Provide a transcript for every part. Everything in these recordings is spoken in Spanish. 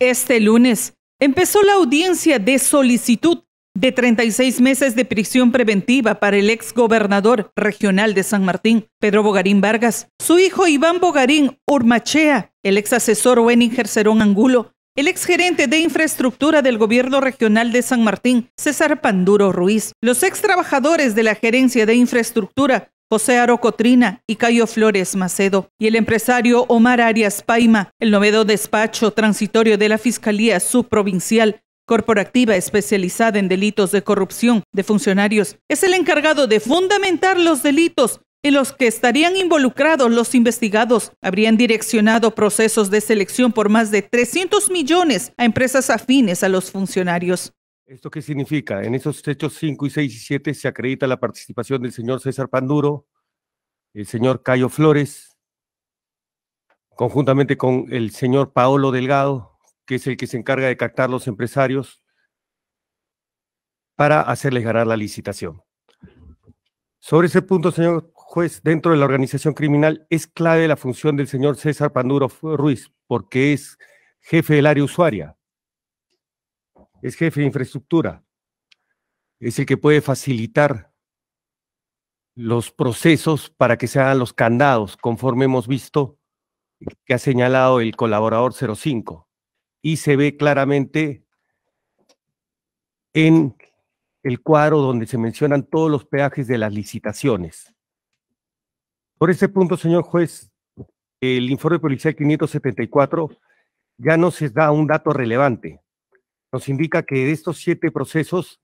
Este lunes empezó la audiencia de solicitud de 36 meses de prisión preventiva para el ex gobernador regional de San Martín, Pedro Bogarín Vargas, su hijo Iván Bogarín Urmachea, el ex asesor Weninger Cerón Angulo, el ex gerente de infraestructura del gobierno regional de San Martín, César Panduro Ruiz, los ex trabajadores de la gerencia de infraestructura, José Arocotrina y Cayo Flores Macedo, y el empresario Omar Arias Paima, el novedo despacho transitorio de la Fiscalía Subprovincial corporativa especializada en delitos de corrupción de funcionarios, es el encargado de fundamentar los delitos en los que estarían involucrados los investigados. Habrían direccionado procesos de selección por más de 300 millones a empresas afines a los funcionarios. ¿Esto qué significa? En esos hechos 5 y 6 y 7 se acredita la participación del señor César Panduro, el señor Cayo Flores, conjuntamente con el señor Paolo Delgado, que es el que se encarga de captar los empresarios para hacerles ganar la licitación. Sobre ese punto, señor juez, dentro de la organización criminal es clave la función del señor César Panduro Ruiz, porque es jefe del área usuaria es jefe de infraestructura, es el que puede facilitar los procesos para que se hagan los candados, conforme hemos visto que ha señalado el colaborador 05. Y se ve claramente en el cuadro donde se mencionan todos los peajes de las licitaciones. Por ese punto, señor juez, el informe policial 574 ya no se da un dato relevante nos indica que de estos siete procesos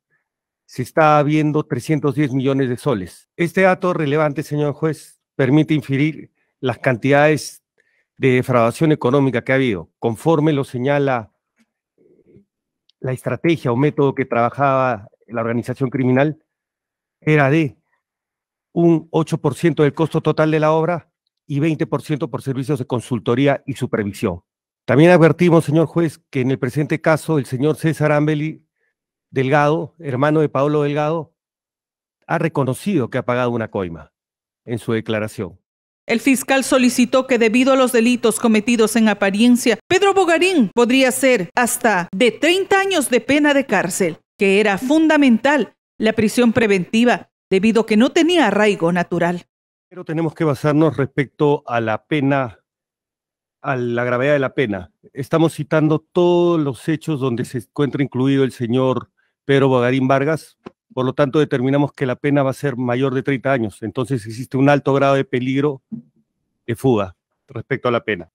se está viendo 310 millones de soles. Este dato relevante, señor juez, permite inferir las cantidades de defraudación económica que ha habido, conforme lo señala eh, la estrategia o método que trabajaba la organización criminal, era de un 8% del costo total de la obra y 20% por servicios de consultoría y supervisión. También advertimos, señor juez, que en el presente caso el señor César Ámbeli Delgado, hermano de Pablo Delgado, ha reconocido que ha pagado una coima en su declaración. El fiscal solicitó que debido a los delitos cometidos en apariencia, Pedro Bogarín podría ser hasta de 30 años de pena de cárcel, que era fundamental la prisión preventiva debido a que no tenía arraigo natural. Pero tenemos que basarnos respecto a la pena a la gravedad de la pena. Estamos citando todos los hechos donde se encuentra incluido el señor Pedro Bogarín Vargas, por lo tanto determinamos que la pena va a ser mayor de 30 años, entonces existe un alto grado de peligro de fuga respecto a la pena.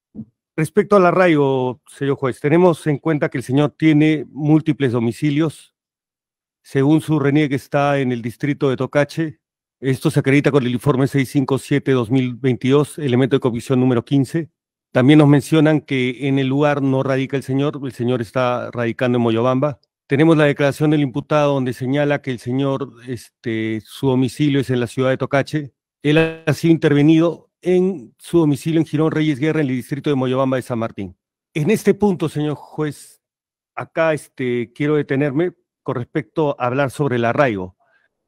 Respecto al arraigo, señor juez, tenemos en cuenta que el señor tiene múltiples domicilios. Según su reniegue está en el distrito de Tocache. Esto se acredita con el informe 657-2022, elemento de comisión número 15. También nos mencionan que en el lugar no radica el señor, el señor está radicando en Moyobamba. Tenemos la declaración del imputado donde señala que el señor, este, su domicilio es en la ciudad de Tocache. Él ha sido intervenido en su domicilio en Girón Reyes Guerra, en el distrito de Moyobamba de San Martín. En este punto, señor juez, acá este, quiero detenerme con respecto a hablar sobre el arraigo.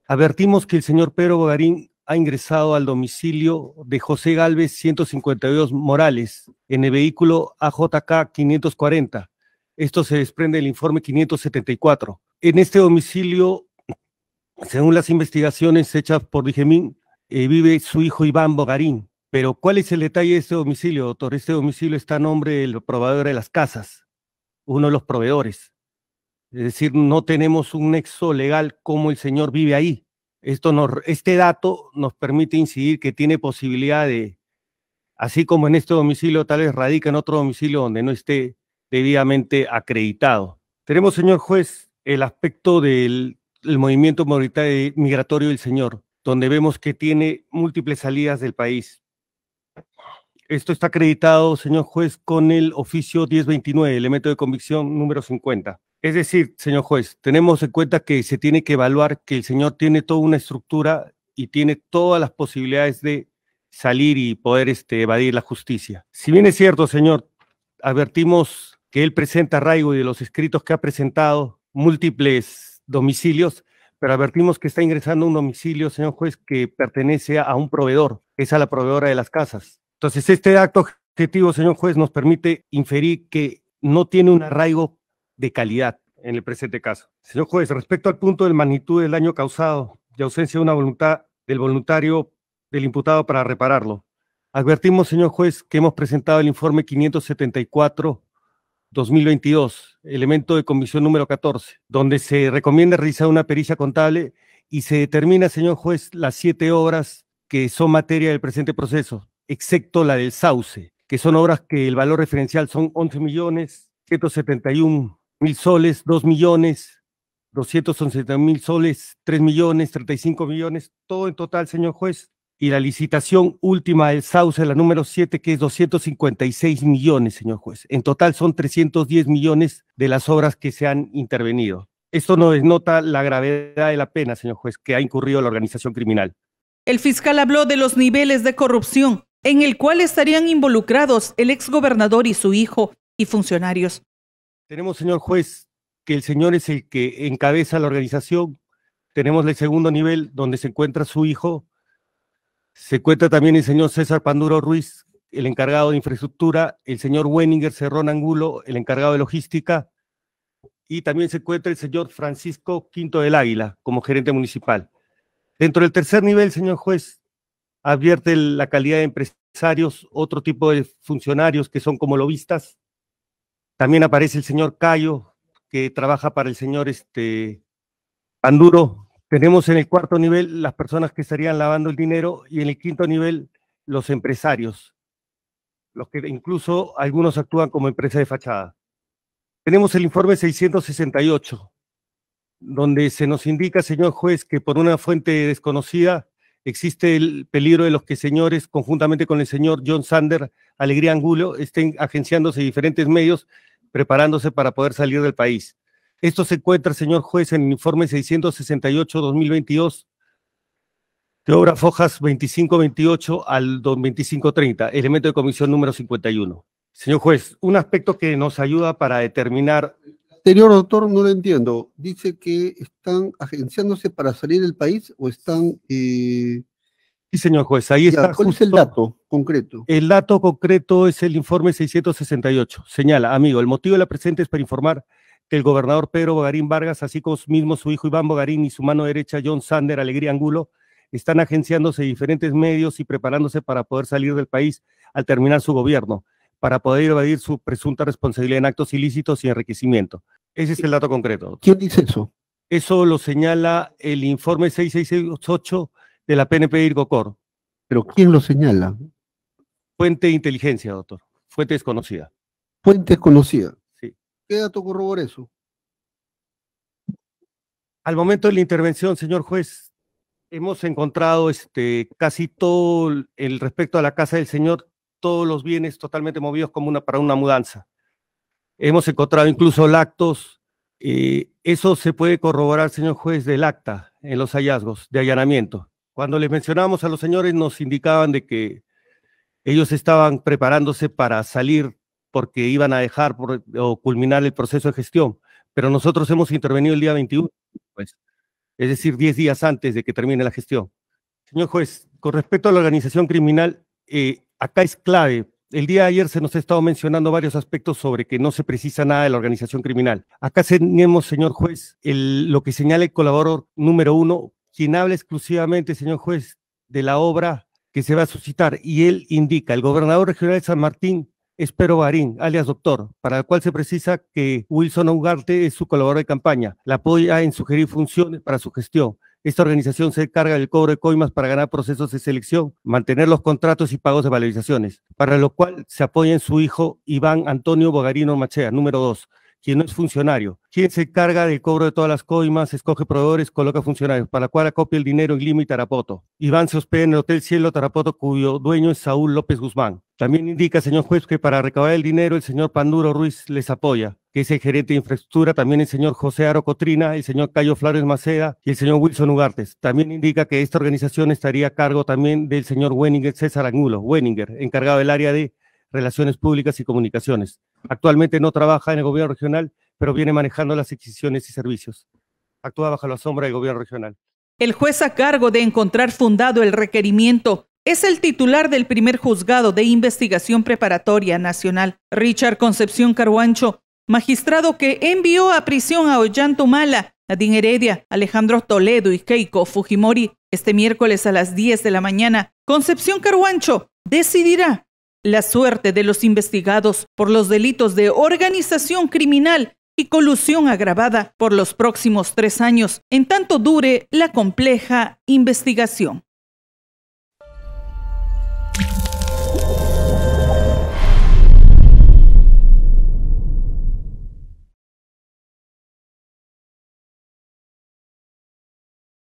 Avertimos que el señor Pedro Bogarín ha ingresado al domicilio de José Galvez 152 Morales en el vehículo AJK 540. Esto se desprende del informe 574. En este domicilio, según las investigaciones hechas por Digemín, eh, vive su hijo Iván Bogarín. Pero ¿cuál es el detalle de este domicilio, doctor? Este domicilio está a nombre del proveedor de las casas, uno de los proveedores. Es decir, no tenemos un nexo legal como el señor vive ahí. Esto este dato nos permite incidir que tiene posibilidad de, así como en este domicilio, tal vez radica en otro domicilio donde no esté debidamente acreditado. Tenemos, señor juez, el aspecto del movimiento migratorio del señor, donde vemos que tiene múltiples salidas del país. Esto está acreditado, señor juez, con el oficio 1029, elemento de convicción número 50. Es decir, señor juez, tenemos en cuenta que se tiene que evaluar que el señor tiene toda una estructura y tiene todas las posibilidades de salir y poder este, evadir la justicia. Si bien es cierto, señor, advertimos que él presenta arraigo y de los escritos que ha presentado múltiples domicilios, pero advertimos que está ingresando un domicilio, señor juez, que pertenece a un proveedor, es a la proveedora de las casas. Entonces, este acto objetivo, señor juez, nos permite inferir que no tiene un arraigo de calidad en el presente caso. Señor juez, respecto al punto de magnitud del daño causado y ausencia de una voluntad del voluntario del imputado para repararlo, advertimos, señor juez, que hemos presentado el informe 574 2022, elemento de comisión número 14, donde se recomienda realizar una pericia contable y se determina, señor juez, las siete obras que son materia del presente proceso, excepto la del sauce, que son obras que el valor referencial son 11 millones 171 mil soles, dos millones, 211 mil soles, tres millones, 35 millones, todo en total, señor juez. Y la licitación última del Sauce, la número 7, que es 256 millones, señor juez. En total son 310 millones de las obras que se han intervenido. Esto no denota la gravedad de la pena, señor juez, que ha incurrido la organización criminal. El fiscal habló de los niveles de corrupción en el cual estarían involucrados el exgobernador y su hijo y funcionarios. Tenemos, señor juez, que el señor es el que encabeza la organización. Tenemos el segundo nivel donde se encuentra su hijo. Se encuentra también el señor César Panduro Ruiz, el encargado de infraestructura, el señor Weninger Cerrón Angulo, el encargado de logística, y también se encuentra el señor Francisco Quinto del Águila como gerente municipal. Dentro del tercer nivel, señor juez, advierte la calidad de empresarios, otro tipo de funcionarios que son como lobistas, también aparece el señor Cayo, que trabaja para el señor este, Anduro. Tenemos en el cuarto nivel las personas que estarían lavando el dinero y en el quinto nivel los empresarios, los que incluso algunos actúan como empresa de fachada. Tenemos el informe 668, donde se nos indica, señor juez, que por una fuente desconocida existe el peligro de los que señores, conjuntamente con el señor John Sander, Alegría Angulo, estén agenciándose diferentes medios preparándose para poder salir del país. Esto se encuentra, señor juez, en el informe 668-2022 de obra Fojas 2528 al 2530, elemento de comisión número 51. Señor juez, un aspecto que nos ayuda para determinar anterior doctor, no lo entiendo. Dice que están agenciándose para salir del país o están... Eh, sí, señor juez, ahí está. ¿Cuál es el dato concreto? El dato concreto es el informe 668. Señala, amigo, el motivo de la presente es para informar que el gobernador Pedro Bogarín Vargas, así como mismo su hijo Iván Bogarín y su mano derecha John Sander Alegría Angulo, están agenciándose diferentes medios y preparándose para poder salir del país al terminar su gobierno, para poder evadir su presunta responsabilidad en actos ilícitos y enriquecimiento. Ese es el dato concreto. ¿Quién dice eso? Eso lo señala el informe 6668 de la PNP Irgocor. ¿Pero quién lo señala? Fuente de inteligencia, doctor. Fuente desconocida. Fuente desconocida. Sí. ¿Qué dato corrobora eso? Al momento de la intervención, señor juez, hemos encontrado este, casi todo el respecto a la casa del señor, todos los bienes totalmente movidos como para una mudanza. Hemos encontrado incluso lactos. eso se puede corroborar, señor juez, del acta en los hallazgos de allanamiento. Cuando les mencionamos a los señores, nos indicaban de que ellos estaban preparándose para salir porque iban a dejar o culminar el proceso de gestión, pero nosotros hemos intervenido el día 21, pues, es decir, 10 días antes de que termine la gestión. Señor juez, con respecto a la organización criminal, eh, acá es clave el día de ayer se nos ha estado mencionando varios aspectos sobre que no se precisa nada de la organización criminal. Acá tenemos, señor juez, el, lo que señala el colaborador número uno, quien habla exclusivamente, señor juez, de la obra que se va a suscitar. Y él indica, el gobernador regional de San Martín Espero Barín, alias Doctor, para el cual se precisa que Wilson Ugarte es su colaborador de campaña, la apoya en sugerir funciones para su gestión. Esta organización se encarga del cobro de coimas para ganar procesos de selección, mantener los contratos y pagos de valorizaciones, para lo cual se apoya en su hijo Iván Antonio Bogarino Machea, número 2, quien no es funcionario, quien se encarga del cobro de todas las coimas, escoge proveedores, coloca funcionarios, para la cual acopia el dinero en Lima y Tarapoto. Iván se hospeda en el Hotel Cielo Tarapoto, cuyo dueño es Saúl López Guzmán. También indica, señor juez, que para recabar el dinero el señor Panduro Ruiz les apoya, que es el gerente de infraestructura, también el señor José Aro Cotrina, el señor Cayo Flores Maceda y el señor Wilson Ugartes. También indica que esta organización estaría a cargo también del señor Wenninger César Angulo, Wenninger, encargado del área de Relaciones Públicas y Comunicaciones. Actualmente no trabaja en el gobierno regional, pero viene manejando las adquisiciones y servicios. Actúa bajo la sombra del gobierno regional. El juez a cargo de encontrar fundado el requerimiento es el titular del primer juzgado de investigación preparatoria nacional, Richard Concepción Caruancho, magistrado que envió a prisión a Ollantumala, Mala, Nadine Heredia, Alejandro Toledo y Keiko Fujimori este miércoles a las 10 de la mañana. Concepción Caruancho decidirá la suerte de los investigados por los delitos de organización criminal y colusión agravada por los próximos tres años, en tanto dure la compleja investigación.